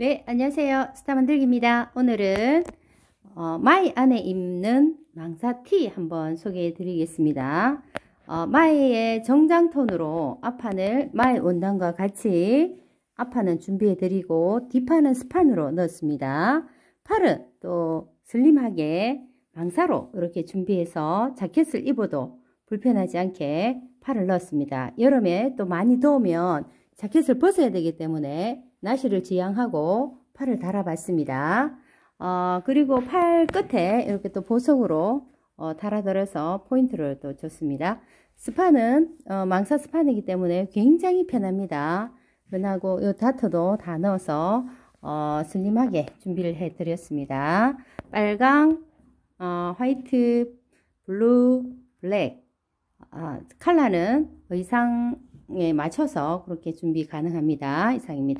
네, 안녕하세요. 스타 만들기입니다. 오늘은 어, 마이 안에 입는 망사티 한번 소개해 드리겠습니다. 어, 마이의 정장 톤으로 앞판을 마이 원단과 같이 앞판은 준비해 드리고 뒷판은 스판으로 넣었습니다. 팔은 또 슬림하게 망사로 이렇게 준비해서 자켓을 입어도 불편하지 않게 팔을 넣었습니다. 여름에 또 많이 더우면 자켓을 벗어야 되기 때문에 나시를 지향하고 팔을 달아봤습니다. 어, 그리고 팔 끝에 이렇게 또 보석으로 어, 달아들어서 포인트를 또 줬습니다. 스파는 어, 망사 스판이기 때문에 굉장히 편합니다. 그하고 이 다트도 다 넣어서 어, 슬림하게 준비를 해 드렸습니다. 빨강, 어, 화이트, 블루, 블랙 아, 컬러는 의상에 맞춰서 그렇게 준비 가능합니다. 이상입니다.